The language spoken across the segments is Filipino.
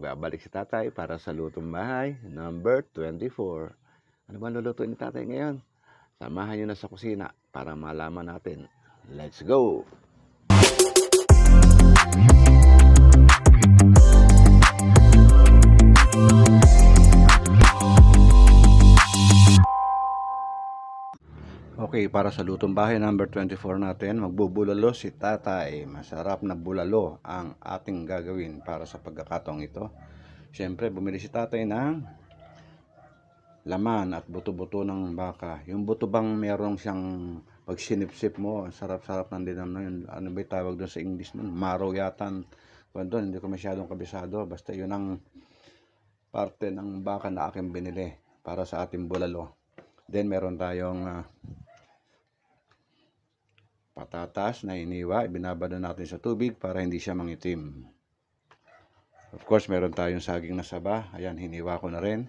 Nagbabalik si tatay para sa lutong bahay, number 24. Ano ba luluto ni tatay ngayon? Samahan niyo na sa kusina para malaman natin. Let's go! Okay, para sa lutong bahay number 24 natin, magbubulalo si tatay. Masarap na bulalo ang ating gagawin para sa pagkakataong ito. syempre bumili si tatay ng laman at buto-buto ng baka. Yung buto bang merong siyang pag sinipsip mo, sarap-sarap ng dinam na yun. Ano ba tawag doon sa English nun? Marrow yatan. Kung doon, hindi ko masyadong kabisado. Basta yun ang parte ng baka na aking binili para sa ating bulalo. Then meron tayong uh, patatas na iniwa, ibinabad natin sa tubig para hindi siya mangitim. Of course, meron tayong saging na saba. Ayan, hiniwa ko na rin.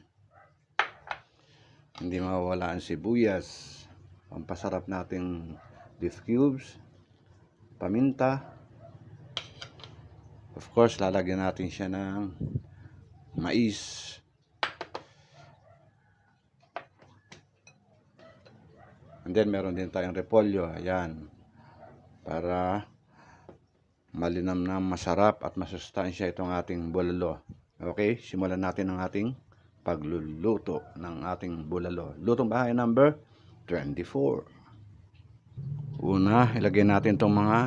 Hindi mawawala ang sibuyas. Pampasarap nating beef cubes, paminta. Of course, lalagyan natin siya ng mais. And then, meron din tayong repolyo. Ayan para malinamnam, masarap at masustansya itong ating bulalo. Okay, simulan natin ang ating pagluluto ng ating bulalo. Lutong bahay number 24. Una, ilagay natin itong mga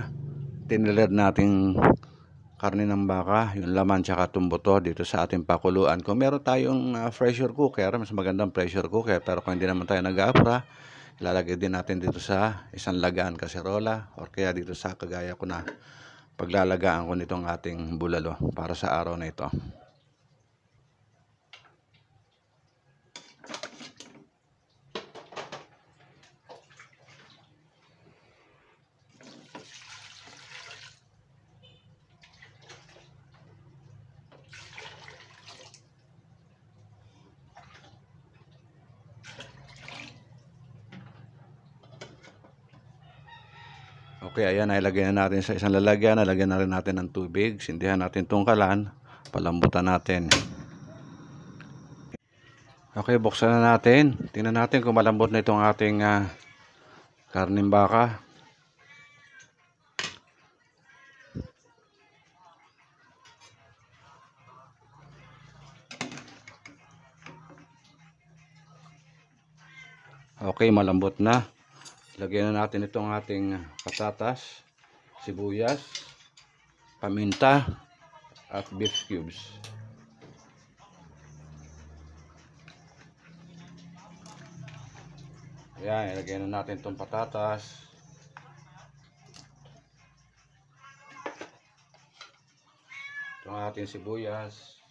tinilad nating karne ng baka, yung laman tsaka tumbuto dito sa ating pakuluan. Kung meron tayong uh, pressure cooker, mas magandang pressure cooker, pero kung hindi naman tayo nag-aapra, Ilalagay din natin dito sa isang lagaan kaserola or kaya dito sa kagaya ko na paglalagaan ko nitong ating bulalo para sa araw na ito. Okay, ayan, ilagay na natin sa isang lalagyan. Nalagyan na rin natin ng tubig. Sindihan natin itong kalan. Palambutan natin. Okay, buksan na natin. Tingnan natin kung malambot na itong ating uh, ah, karning baka. Okay, malambot na. Lagyan na natin itong ating patatas, sibuyas, paminta, at beef cubes. Ayan, ilagyan na natin itong patatas. Itong ating sibuyas.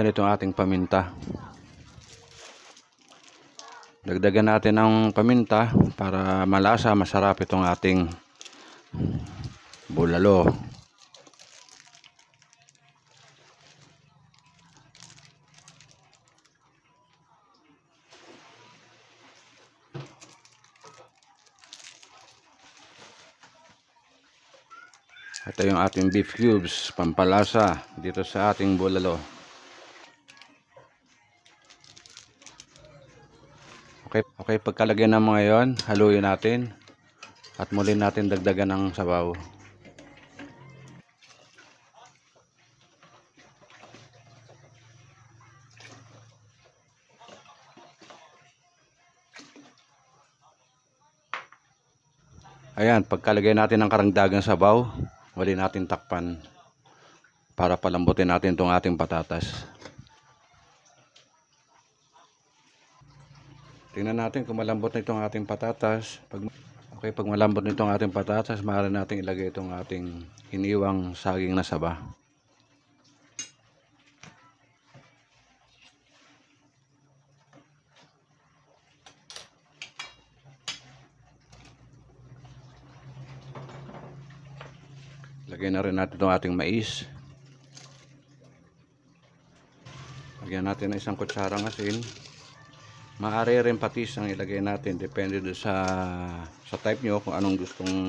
ganito ang ating paminta dagdagan natin ang paminta para malasa masarap itong ating bulalo Ito yung ating beef cubes, pampalasa dito sa ating bulalo. Okay, okay pagkalagyan ng mga yon, haluin natin at muli natin dagdagan ng sabaw. Ayan, pagkalagay natin ng karangdagang sabaw, muli natin takpan para palambutin natin itong ating patatas. Tingnan natin kung malambot na itong ating patatas. Pag, okay, pag malambot na itong ating patatas, maaari natin ilagay itong ating iniwang saging na saba. Lagyan na rin natin itong ating mais. Lagyan natin ng isang kutsarang asin. Maaari rin patis ang ilagay natin depende sa sa type nyo kung anong gustong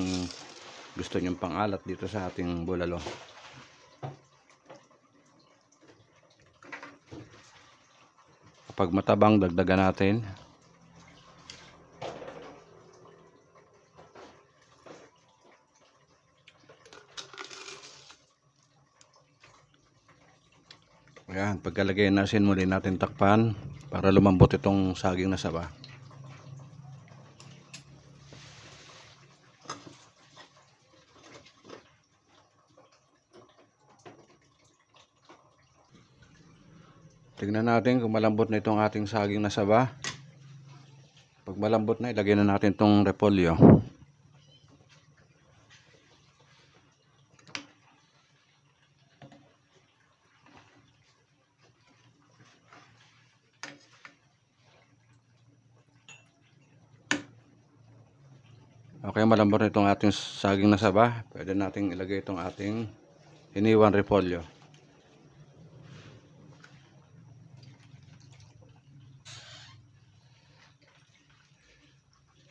gusto nyong pangalat dito sa ating bulalo. Kapag matabang dagdagan natin. Ayan, pagkalagay natin muli natin takpan para lumambot itong saging na saba Tignan natin kung malambot na itong ating saging na saba. Pag malambot na, ilagay na natin itong repolyo. Okay, malambot na itong ating saging na saba. Pwede nating ilagay itong ating iniwan repolyo.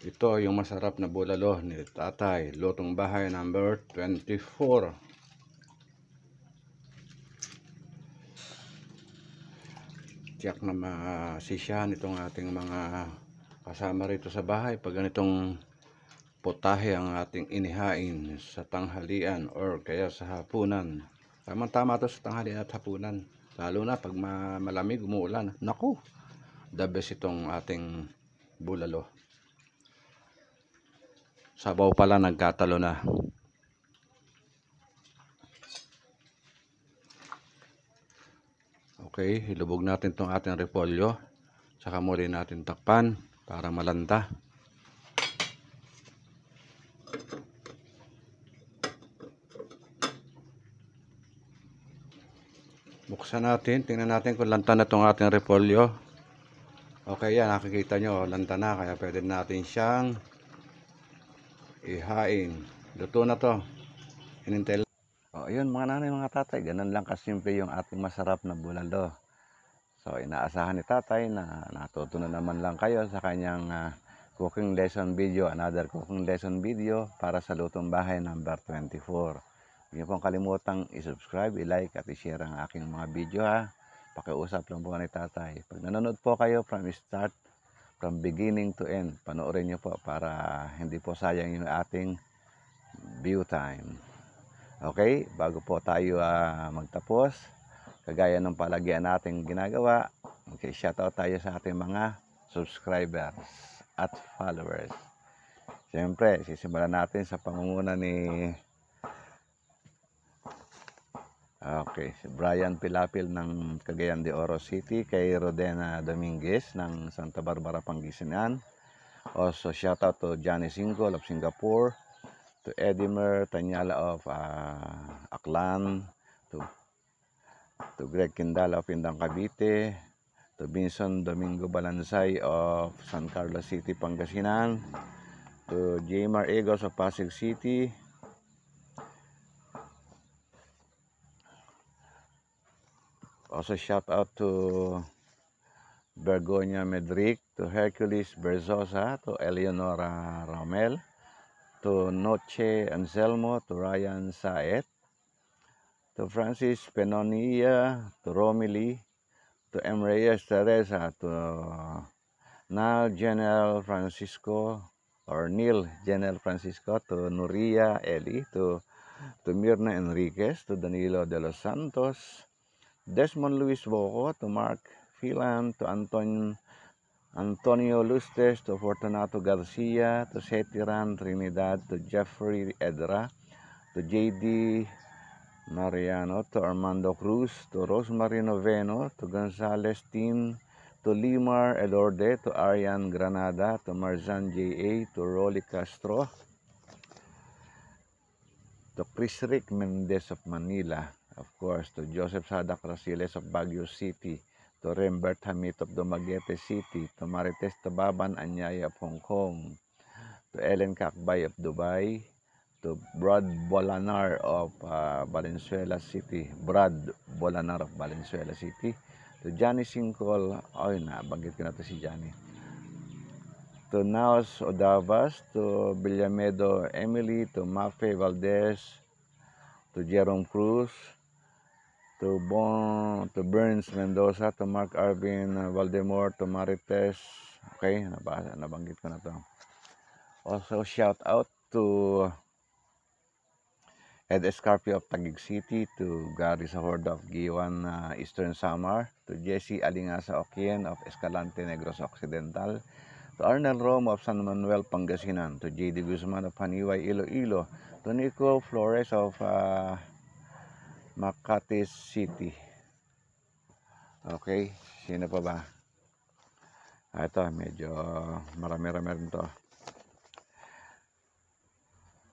Ito yung masarap na bulalo ni Tatay. Lutong bahay number 24. Tiyak na masisyahan itong ating mga kasama rito sa bahay pag ganitong potahe ang ating inihain sa tanghalian or kaya sa hapunan. Tama-tama to sa tanghalian at hapunan. Lalo na pag malamig, umuulan. Naku, the best itong ating bulalo. Sabaw pala nagkatalo na. Okay, ilubog natin itong ating repolyo. Saka muli natin takpan para malanta. buksan natin. Tingnan natin kung lanta na itong ating repolyo. Okay yan, nakikita nyo, oh, lanta na. Kaya pwede natin siyang ihain. Luto na to. Inintel. lang. O, yun mga nanay, mga tatay. Ganun lang kasimple yung ating masarap na bulalo. So, inaasahan ni tatay na natutunan naman lang kayo sa kanyang uh, cooking lesson video, another cooking lesson video para sa lutong bahay number 24. Huwag niyo pong kalimutang isubscribe, i-like at i-share ang aking mga video ha. Pakiusap lang po ni tatay. Pag nanonood po kayo from start, from beginning to end, panoorin niyo po para hindi po sayang yung ating view time. Okay, bago po tayo uh, magtapos, kagaya ng palagian nating ginagawa, okay, shoutout tayo sa ating mga subscribers at followers. Siyempre, sisimulan natin sa pangunguna ni Okay, si Brian Pilapil ng Cagayan de Oro City, kay Rodena Dominguez ng Santa Barbara, Pangasinan. Also, shout out to Johnny Singol of Singapore, to Edimer Tanyala of uh, Aklan, to, to Greg Kindala of Indang Cavite, to Vincent Domingo Balansay of San Carlos City, Pangasinan, to Jamar Egos of Pasig City, Also shout out to Bergonia Medric, to Hercules Berzosa, to Eleonora Ramel, to Noche Anselmo, to Ryan Saed, to Francis Penonia, to Romili, to M. Reyes Teresa, to Nal General Francisco, or Neil General Francisco, to Nuria Eli, to, to Mirna Enriquez, to Danilo de los Santos, Desmond Luis Boco, to Mark Philan to Antonio, Antonio Lustes, to Fortunato Garcia, to Setiran Trinidad, to Jeffrey Edra, to J.D. Mariano, to Armando Cruz, to Rosemary Noveno, to Gonzales Tin to Limar Elorde, to Arian Granada, to Marzan J.A., to Rolly Castro, to Chris Rick Mendez of Manila, of course, to Joseph Sadak Rasiles of Baguio City, to Rembert Hamit of Dumaguete City, to Marites Tababan Anyaya of Hong Kong, to Ellen Kakbay of Dubai, to Brad Bolanar of uh, Valenzuela City, Brad Bolanar of Valenzuela City, to Johnny Singkol, ay na, banggit ko na to si Johnny, to Naos Odavas, to Villamedo Emily, to Mafe Valdez, to Jerome Cruz, to Bon, to Burns Mendoza, to Mark Arvin uh, Valdemar, to Marites. Okay, nabasa, nabanggit ko na to. Also, shout out to Ed Escarpio of Taguig City, to Gary Sahorda of Giwan uh, Eastern Samar, to Jesse Alingasa Okien of Escalante Negros Occidental, to Arnel Romo of San Manuel, Pangasinan, to JD Guzman of Paniway, Iloilo, to Nico Flores of uh, Makati City. Okay, sino pa ba? Ah, ito, medyo marami-rami rin to.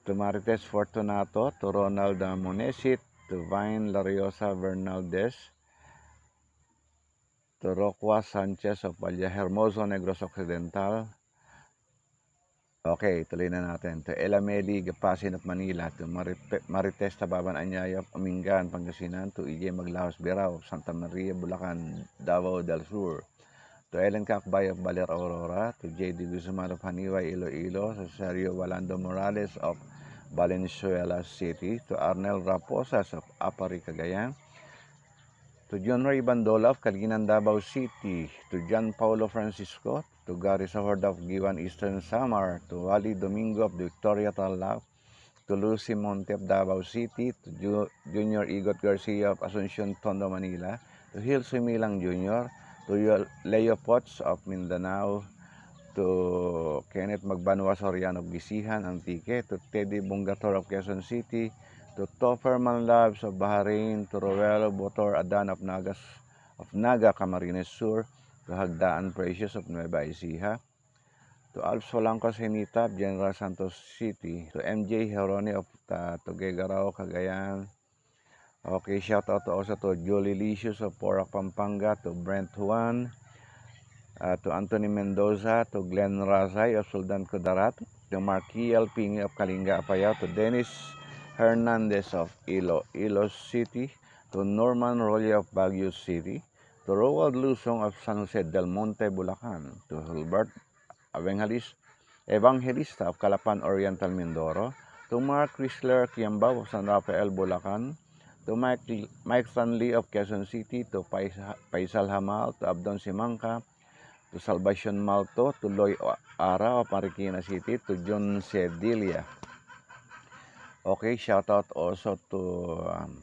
To Marites Fortunato, to Ronald Munesit, to Vine Lariosa Bernaldez, to Roque Sanchez of Hermoso, Negros Occidental, Okay, tuloy na natin. To Medi, Gapasin at Manila, to Marites, Tababan, Anyaya, Pamingan, Pangasinan, to Ije, Maglaos, Birao, Santa Maria, Bulacan, Davao del Sur, to Ellen Kakbay of Baler Aurora, to J.D. Guzman of Haniwa, Iloilo, to Sergio Valando Morales of Valenzuela City, to Arnel Raposas of Apari, Cagayan, to John Ray Bandola of Calginan, Davao City, to John Paulo Francisco, to Gary Sahord of Giwan Eastern Samar, to Ali Domingo of Victoria Tarlac, to Lucy Monte of Davao City, to Ju Junior Igot Garcia of Asuncion, Tondo, Manila, to Hill Sumilang Jr., to Leo Potts of Mindanao, to Kenneth Magbanwa Soriano of Gisihan, Antique, to Teddy Bungator of Quezon City, to Topher Manlabs of Bahrain, to Roel Botor Adan of Nagas, of Naga, Camarines Sur, Kahagdaan Precious of Nueva Ecija, to Alps Falangcos Hinita General Santos City, to MJ Herone of uh, Cagayan. Okay, shout out to also to Julie Licious of Porac, Pampanga, to Brent Juan, uh, to Anthony Mendoza, to Glenn Razay of Sultan Kudarat, to Marquis Alping of Kalinga Apaya, to Dennis Hernandez of Ilo, Ilo's City, to Norman Rolle of Baguio City, to Roald Luzon of San Jose del Monte, Bulacan, to Hilbert Evangelist, Evangelista of Calapan Oriental, Mindoro, to Mark Chrysler Quiambao of San Rafael, Bulacan, to Mike, Mike Stanley of Quezon City, to Paisal Hamal, to Abdon Simangka, to Salvation Malto, to Loy Ara of Marikina City, to John Sedilia. Okay, shout out also to um,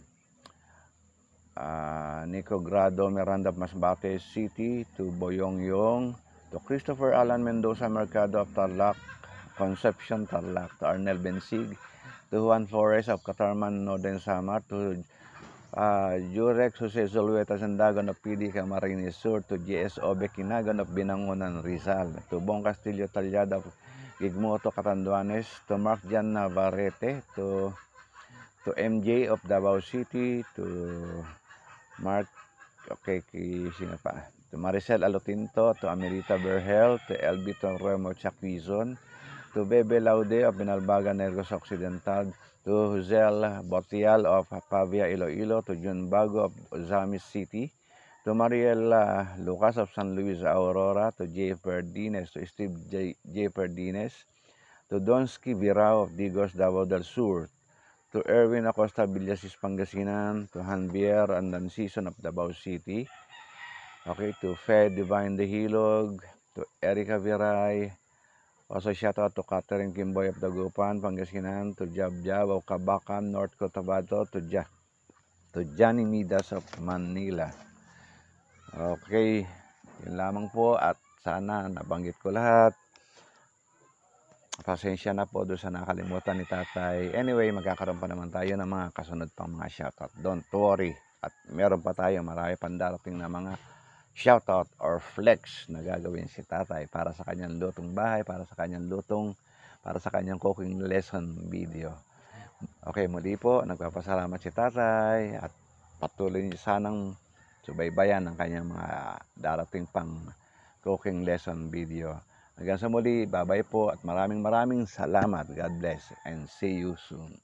uh, Nico Grado, Miranda Masbate City, to Boyongyong to Christopher Alan Mendoza Mercado of Tarlac, Concepcion Tarlac, to Arnel Bensig, to Juan Flores of Katarman Northern Samar, to uh, ah, Jurex Jose Zolueta Sandagon of PD Camarines Sur, to GSO Bekinagan of Binangunan Rizal, to Bong Castillo Talyada of Gigmoto Catanduanes, to Mark Jan Navarrete, to to MJ of Davao City, to Mart okay, kay sino pa? To Maricel Alotinto, to Amelita Berhel, to Elby Torremo Chacquizon, to Bebe Laude of Binalbaga, Negros Occidental, to Huzel Botial of Pavia, Iloilo, to Jun Bago of Ozamis City, to Mariela Lucas of San Luis Aurora, to J. Perdines, to Steve J. J. Perdines, to Donsky Virao of Digos Davao del Sur, to Erwin Acosta Villasis, Pangasinan, to and Andan Season of Davao City, okay, to Fed Divine Hilog, to Erica Viray, also shout out to Catherine Kimboy of Dagupan, Pangasinan, to Jab Jab of Kabakan, North Cotabato, to, ja to Johnny Midas of Manila. Okay, yun lamang po at sana nabanggit ko lahat pasensya na po doon sa nakalimutan ni tatay. Anyway, magkakaroon pa naman tayo ng mga kasunod pang mga shoutout. Don't worry. At meron pa tayo marami pang darating na mga shoutout or flex na gagawin si tatay para sa kanyang lutong bahay, para sa kanyang lutong, para sa kanyang cooking lesson video. Okay, muli po, nagpapasalamat si tatay at patuloy niyo sanang subaybayan ang kanyang mga darating pang cooking lesson video. Hanggang sa muli, bye po at maraming maraming salamat. God bless and see you soon.